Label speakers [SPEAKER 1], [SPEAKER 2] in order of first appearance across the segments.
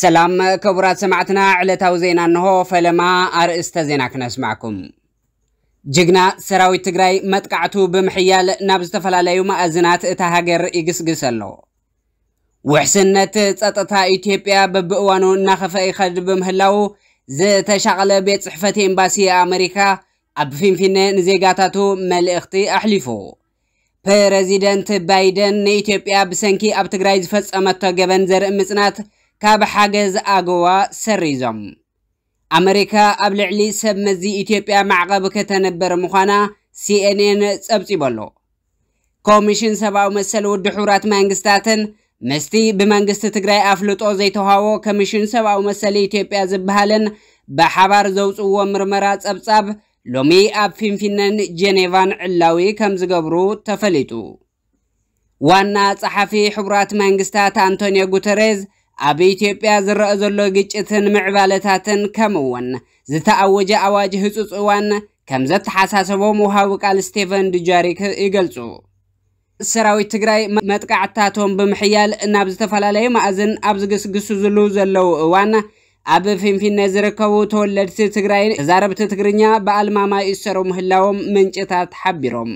[SPEAKER 1] ሰላም ክቡራት ሰማዕትና ዕለታዊ ዜና እንሆ ፈለማ ኣርእስተ ዜና ክነስማዕኩም ጅግና ሰራዊት ትግራይ መጥቃዕቱ ብምሕያል ናብ ዝተፈላለዩ ማእዝናት እታ ሃገር ይግስግስ ኣሎ ውሕስነት ጸጥታ ኢትዮጵያ በብእዋኑ እናኸፈ ይኸድ ብምህላው ዝተሻቐለ ቤት ጽሕፈት ኤምባሲ ኣሜሪካ ኣብ ፊንፊነ ንዜጋታቱ መልእኽቲ ኣሕሊፉ ፕሬዚደንት ባይደን ንኢትዮጵያ ብሰንኪ ኣብ ትግራይ ዝፈጸመቶ ገበን ዘርኢ ምጽናት ካብ ሓገዝ ኣገዋ ሰሪዞም ኣሜሪካ ኣብ ልዕሊ ሰብ መዚ ኢትዮጵያ ማዕቐብ ከተነበረ ምዃና ሲኤንኤን ጸብጺቡ ኮሚሽን ሰብኣዊ መሰል ወዲ ሕቡራት መንግስታትን ምስቲ ብመንግስቲ ትግራይ ኣፍልጦ ዘይተዋህቦ ኮሚሽን ሰብኣዊ መሰሊ ኢትዮጵያ ዝበሃልን ብሓባር ዘውፅዎ ምርመራ ጸብጻብ ሎሚ ኣብ ፊንፊነን ጀኔቫን ዕላዊ ከም ዝገብሩ ተፈሊጡ ዋና ጸሓፊ ሕቡራት መንግስታት ኣንቶኒዮ ጉተሬዝ ኣብ ኢትዮጵያ ዝረአ ዘሎ ግጭትን ምዕባለታትን ከምኡ ውን ዝተኣወጀ ኣዋጅ ህፁፅ እዋን ከም ዘተሓሳሰቦም ውሃዊ ቃል ስቴቨን ድጃሪክ ይገልጹ ሰራዊት ትግራይ መጥቃዕታቶም ብምሕያል ናብ ዝተፈላለዩ ማእዝን ኣብ ዝግስግሱ ዝግስግስሉ ዘለው እዋን ኣብ ፊንፊነ ዝርከቡ ተወለድቲ ትግራይ ተዛረብቲ ትግርኛ ብኣልማማ ይሰሩ ምህላዎም ምንጭታት ሓቢሮም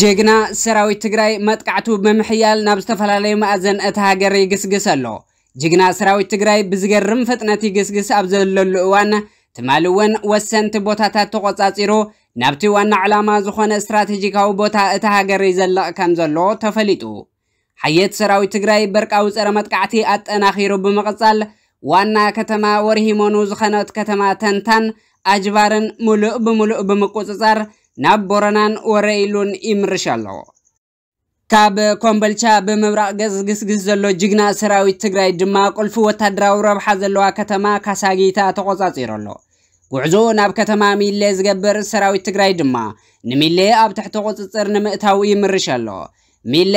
[SPEAKER 1] ጀግና ሰራዊት ትግራይ መጥቃዕቱ ብምሕያል ናብ ዝተፈላለዩ ማእዘን እቲ ሃገር ይግስግስ ኣሎ ጅግና ሰራዊት ትግራይ ብዝገርም ፍጥነት ይግስግስ ኣብ ዘለሉ እዋን ትማሊ እውን ወሰንቲ ቦታታት ተቆፃፂሩ ናብቲ ዋና ዕላማ ዝኾነ እስትራቴጂካዊ ቦታ እቲ ሃገር ይዘልቕ ከም ዘሎ ተፈሊጡ ሓየት ሰራዊት ትግራይ በርቃዊ ፀረ መጥቃዕቲ ኣጠናኺሩ ብምቕፃል ዋና ከተማ ወርሂሞኑ ዝኾነት ከተማ ተንታን ኣጅባርን ሙሉእ ብምሉእ ብምቁፅፃር ናብ ቦረናን ወረ ኢሉን ይምርሽ ኣለዎ ካብ ኮምበልቻ ብምብራቅ ገፅ ግስግስ ዘሎ ጅግና ሰራዊት ትግራይ ድማ ቁልፊ ወታደራዊ ረብሓ ዘለዋ ከተማ ካሳጊታ ተቆፃፂሩ ኣሎ ጉዕዞ ናብ ከተማ ሚለ ዝገብር ሰራዊት ትግራይ ድማ ንሚለ ኣብ ትሕቲ ቁፅፅር ንምእታው ይምርሽ ኣሎ ሚለ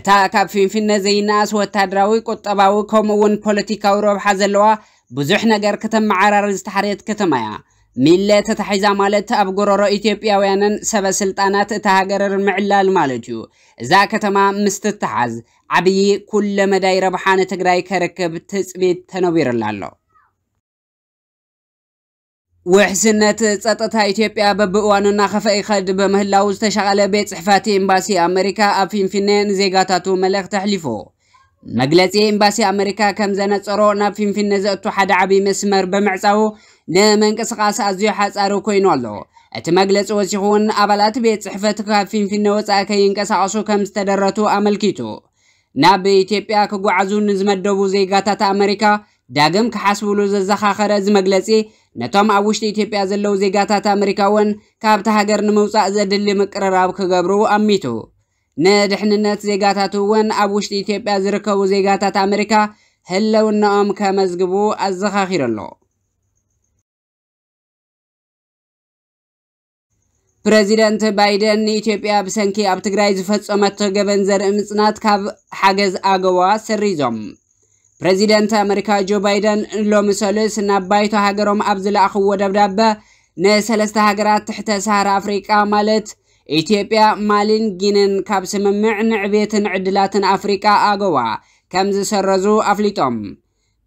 [SPEAKER 1] እታ ካብ ፊንፊነ ዘይነኣስ ወታደራዊ ቁጠባዊ ከምኡ እውን ፖለቲካዊ ረብሓ ዘለዋ ብዙሕ ነገር ክተመዓራሪ ዝተሓርየት ከተማ እያ ملة تحيزا مالت أبغرر إتيبيا ويانن سبا سلطانات تهاجرر معلال مالتيو زاكة ما مستتحاز عبي كل مدى ربحان تقراي كركب تسبيت تنوير اللالو وحسنة تسطتا إتيبيا ببقوانو ناخف إخد بمهلاوز تشغال بيت صحفاتي إمباسي أمريكا أفين فينين زيغاتاتو ملغ تحليفو መግለፂ ኤምባሲ ኣሜሪካ ከም ዘነፀሮ ናብ ፊንፊነ ዘእቱ ሓደ ዓብዪ መስመር ብምዕፃው ንምንቅስቓስ ኣዝዩ ሓፃሪ ኮይኑ ኣሎ እቲ መግለፂ ወሲኹ እውን ኣባላት ቤት ፅሕፈት ካብ ፊንፊነ ወፃኢ ከይንቀሳቐሱ ከም ዝተደረቱ ኣመልኪቱ ናብ ኢትዮጵያ ክጓዓዙ ንዝመደቡ ዜጋታት ኣሜሪካ ዳግም ክሓስብሉ ዘዘኻኸረ እዚ መግለፂ ነቶም ኣብ ውሽጢ ኢትዮጵያ ዘለው ዜጋታት ኣሜሪካ እውን ካብቲ ሃገር ንምውፃእ ዘድሊ ምቅርራብ ክገብሩ ኣሚቱ ንድሕንነት ዜጋታት እውን ኣብ ውሽጢ ኢትዮጵያ ዝርከቡ ዜጋታት ኣሜሪካ ህለውናኦም ከመዝግቡ ኣዘኻኺሩ ኣሎ ፕረዚደንት ባይደን ንኢትዮጵያ ብሰንኪ ኣብ ትግራይ ዝፈፀመቶ ገበን ዘርኢ ምፅናት ካብ ሓገዝ ኣገዋ ሰሪዞም ፕረዚደንት ኣሜሪካ ጆ ባይደን ሎሚ ሰሉስ ናብ ባይቶ ሃገሮም ኣብ ዝለኣኽዎ ደብዳበ ንሰለስተ ሃገራት ትሕተ ሳሃራ ኣፍሪቃ ማለት إثيوبيا مالين جنن كابس ممعن عبيت عدلات أفريقيا أقوى كم زسرزو أفليتهم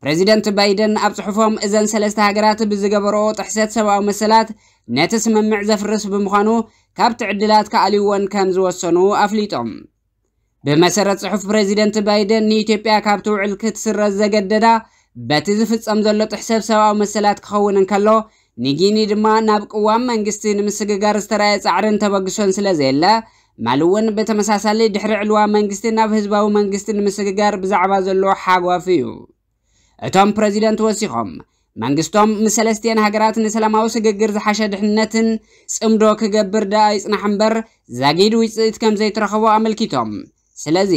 [SPEAKER 1] بريزيدنت بايدن أبصحفهم إذن سلست هاجرات بزجبرو تحسات سبع مسلات نتس ممع زفرس بمخانو كابت عدلات كأليوان كم زوسنو أفليتهم بمسرت صحف بريزيدنت بايدن إثيوبيا كابتو علكت سر الزجددا بتزفت أمزلت حساب سواء مسلات كخونن كله ንጊኒ ድማ ናብ ቅዋም መንግስቲ ንምስግጋር ዝተረየ ፃዕርን ተበግሶን ስለ ዘየለ ማል እውን ብተመሳሳሊ ድሕሪ ዕልዋ መንግስቲ ናብ ህዝባዊ መንግስቲ ንምስግጋር ብዛዕባ ዘሎ ሓጓፍ እዩ እቶም ፕረዚደንት ወሲኾም መንግስቶም ምስ ሰለስቴን ሃገራት ንሰላማዊ ስግግር ዝሓሸ ድሕንነትን ፅምዶ ክገብር ዳ ይፅናሕ እምበር ዛጊድ ውፅኢት ከም ዘይትረኸቦ ኣመልኪቶም ስለዚ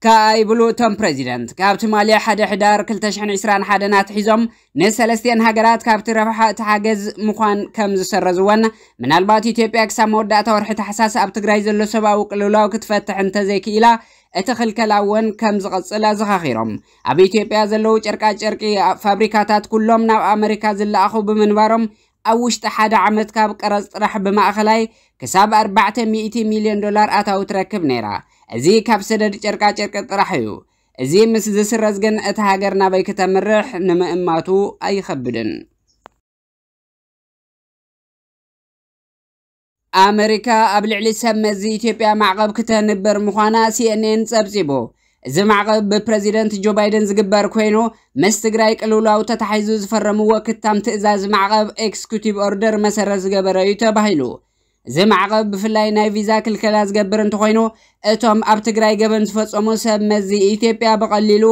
[SPEAKER 1] كأي بلو بلوتهم بريزيدنت كابت مالي حد حدار كل تشحن عسران حدا ناتحيزهم نسلستين هاجرات كابت رفحة تحاقز مخوان كمز سرزوان من البات إثيوبيا كسام ودات ورحة حساس أبتقراي زلو سبا وقلولاو كتفتح انت زيك إلا اتخل كلاوان كمز غصلا زخاخيرم أبي إثيوبيا زلو چركا چركي فابريكاتات كلهم ناو أمريكا زل أخو بمنبارهم ኣብ ውሽጢ عمد ዓመት ካብ ቀረፅ ጥራሕ كساب ክሳብ 400 ሚልዮን دولار اتاو تركب نيرا እዚ ካብ ሰደድ ጨርቂ ጥራሕ እዩ እዚ ምስ ዝስረዝ ግን እቲ ሃገር ናበይ ክተምርሕ ንምእማቱ ኣይኸብድን ኣሜሪካ ኣብ ልዕሊ ሰብ መዚ ኢትዮጵያ ማዕቐብ ክተንበር ምዃና ሲኤንኤን ጸብጺቡ እዚ ማዕቐብ ብፕረዚደንት ጆ ባይደን ዝግበር ኮይኑ ምስ ትግራይ ቅልውላው ተታሒዙ ዝፈረምዎ ክታም ትእዛዝ ማዕቐብ ኤክስኪዩቲቭ ኦርደር መሰረት ዝገበረ እዩ ተባሂሉ እዚ ማዕቐብ ብፍላይ ናይ ቪዛ ክልከላ ዝገብር እንተኮይኑ እቶም ኣብ ትግራይ ገበን ዝፈፀሙ ሰብ መዚ ኢትዮጵያ ብቐሊሉ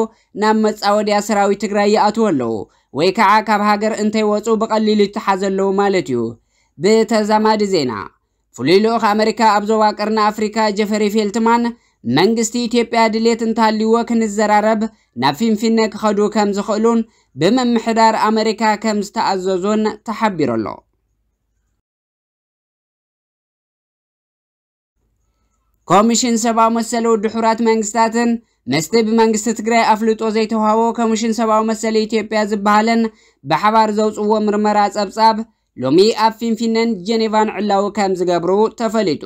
[SPEAKER 1] ናብ መፃወድያ ሰራዊት ትግራይ ይኣትዉ ኣለዉ ወይ ከዓ ካብ ሃገር እንተይወፁ ብቐሊሉ ይትሓዘ ማለት እዩ ብተዛማዲ ዜና ፍሉይ ልኡኽ ኣሜሪካ ኣብ ዞባ ቅርና ኣፍሪካ ጀፈሪ ፌልትማን መንግስቲ ኢትዮጵያ ድሌት እንተሃልይዎ ክንዘራረብ ናብ ፊንፊነ ክኸዱ ከም ዝኽእሉን ብምምሕዳር ኣሜሪካ ከም ዝተኣዘዙን ተሓቢሩ ኣሎ ኮሚሽን ሰብአዊ መሰሉ ድሑራት መንግስታትን ምስቲ ብመንግስቲ ትግራይ ኣፍልጦ ዘይተዋህቦ ኮሚሽን ሰብአዊ መሰሊ ኢትዮጵያ ዝበሃልን ብሓባር ዘውፅዎ ምርመራ ጸብጻብ ሎሚ ኣብ ፊንፊነን ጀኔቫን ዕላዊ ከም ዝገብሩ ተፈሊጡ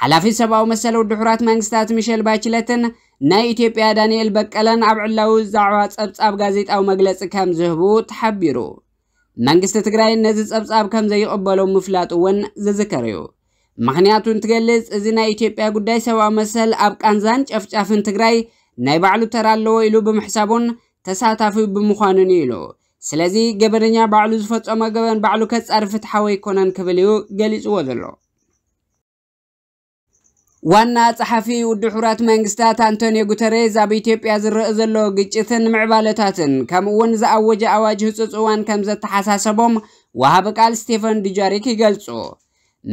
[SPEAKER 1] ሓላፊ ሰብአዊ መሰሉ ድሑራት መንግስታት ሚሸል ባችለትን ናይ ኢትዮጵያ ዳንኤል በቀለን ኣብ ዕላዊ ዛዕባ ጸብጻብ ጋዜጣዊ መግለጺ ከም ዝህቡ ተሓቢሩ መንግስቲ ትግራይ ነዚ ጸብጻብ ከም ዘይቕበሎም ምፍላጡ እውን ዝዝከር እዩ ምክንያቱ እንትገልጽ እዚ ናይ ኢትዮጵያ ጉዳይ ሰብዊ መሰል ኣብ ቃንዛን ጨፍጫፍን ትግራይ ናይ ባዕሉ ተራ ኣለዎ ኢሉ ብምሕሳቡን ተሳታፊ ብምዃኑን ኢሉ ስለዚ ገበነኛ ባዕሉ ዝፈፀሞ ገበን ባዕሉ ከፃር ፍትሓዊ ኣይኮነን ክብል እዩ ገሊፅዎ ዘሎ ዋና ፀሓፊ ውድብ ሕራት መንግስታት አንቶኒዮ ጉተሬስ ኣብ ኢትዮጵያ ዝረአ ዘሎ ግጭትን ምዕባለታትን ከምኡ እውን ዝኣወጀ ኣዋጅ ህፁፅ እዋን ከም ዘተሓሳሰቦም ወሃቢ ቃል ስቴፈን ዱጃሪክ ይገልፁ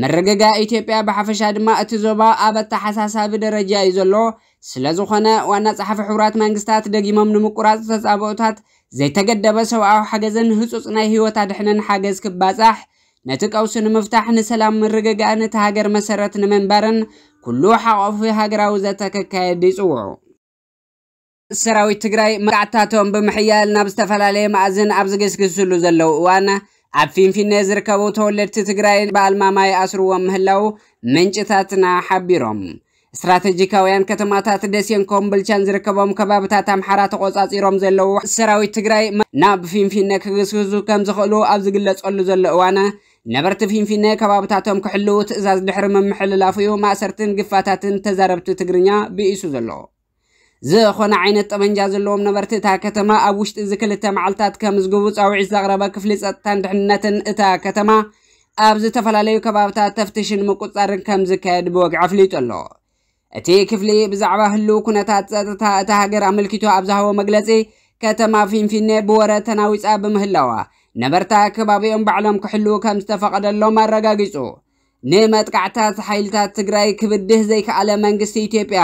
[SPEAKER 1] መረገጋ ኢትዮጵያ ብሓፈሻ ድማ እቲ ዞባ ኣብ ኣተሓሳሳቢ ደረጃ እዩ ዘሎ ስለ ዝኾነ ዋና ፀሓፊ ሕቡራት መንግስታት ደጊሞም ንምቁራፅ ተፃብኦታት ዘይተገደበ ሰብኣዊ ሓገዝን ህፁፅ ናይ ህይወት ኣድሕንን ሓገዝ ክባፃሕ ነቲ ቀውሲ ንምፍታሕ ንሰላም ምርግጋእን እቲ ሃገር መሰረት ንምንባርን ኩሉ ሓቆፉ ሃገራዊ ዘተ ከካየድ ይፅውዑ ሰራዊት ትግራይ መቃዕታቶም ብምሕያል ናብ ዝተፈላለየ ማእዝን ኣብ ዝግስግስሉ ዘለው እዋን ኣብ ፊንፊነ ዝርከቡ ተወለድቲ ትግራይ ብኣልማማይ ኣስርዎ ምህላው ምንጭታትና ሓቢሮም እስትራተጂካውያን ከተማታት ደሴን ኮምብልቻን ዝርከቦም ከባብታት ኣምሓራ ተቆፃፂሮም ዘለዉ ሰራዊት ትግራይ ናብ ፊንፊነ ክግስግዙ ከም ዝኽእሉ ኣብ ዝግለጸሉ ዘሎ እዋነ ነበርቲ ፊንፊነ ከባብታቶም ክሕልው ትእዛዝ ድሕሪ ምምሕልላፍ እዩ ማእሰርትን ግፋታትን ተዛረብቲ ትግርኛ ብኢሱ ዘሎ ዝኾነ ዓይነት ጠመንጃ ዘለዎም ነበርቲ እታ ከተማ ኣብ ውሽጢ እዚ ክልተ መዓልትታት ከም ዝግቡ ፃውዒት ዘቕረበ ክፍሊ ፀጥታን ድሕንነትን እታ ከተማ ኣብ ዝተፈላለዩ ከባብታት ተፍትሽን ምቁፃርን ከም ዝካየድ ብወግዒ ኣፍሊጡ ኣሎ እቲ ክፍሊ ብዛዕባ ህልው ኩነታት ፀጥታ እቲ ሃገር ኣመልኪቱ ኣብ ዝሃቦ መግለፂ ከተማ ፊንፊነ ብወረ ተናዊፃ ብምህላዋ ነበርታ ከባቢኦም ባዕሎም ክሕልው ከም ዝተፈቐደሎም ኣረጋጊፁ ንመጥቃዕታት ሓይልታት ትግራይ ክብድህ ዘይከኣለ መንግስቲ ኢትዮጵያ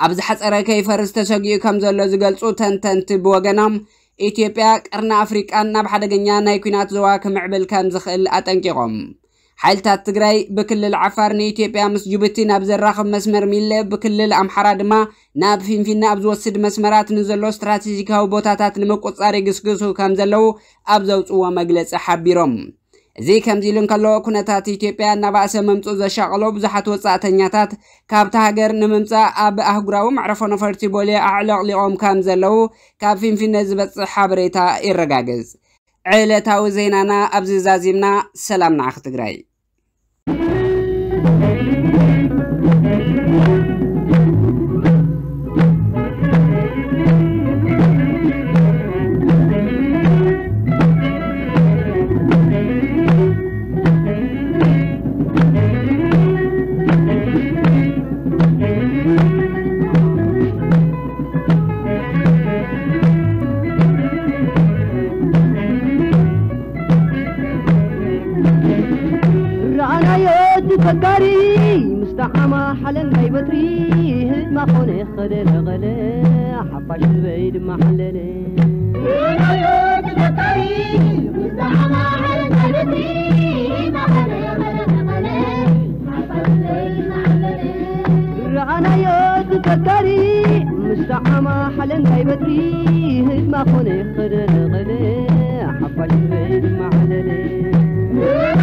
[SPEAKER 1] أبز حسر كيفرس تشجيو كمزل لزقل صوتن تنتب وجنام إثيوبيا كرنا أفريقيا نب حدا جنيانا يكونات زواك معبل كم زخل أتنكيهم حالتات تجري بكل العفار مس مسجبتي نبز الرخم مسمر ميل بكل الأمحرة دما ناب فين فين نابز وسد مسمرات نزلو استراتيجيكا وبوتاتات نمقوص كم زلو كامزلو أبزوت ومجلس حبيرم እዚ ከምዚ ኢሉ እንከሎ ኩነታት ኢትዮጵያ እናባእሰ መምፁ ዘሻቅሎ ብዙሓት ወፃእተኛታት ካብቲ ሃገር ንምምፃእ ኣብ ኣህጉራዊ ማዕረፎ ነፈርቲ ቦሌ ኣዕለቕሊቖም ከም ዘለው ካብ ፊንፊነ ዝበፅሕ ሓበሬታ ይረጋገፅ ዕለታዊ ዜናና ኣብዚ ዛዚምና ሰላም ንዓኽ ትግራይ مستحما حلم داي بتري ما خوني حفاش البيد مستحما بتري ما خوني خدل غلا حفاش البيد ما ما حفاش البيد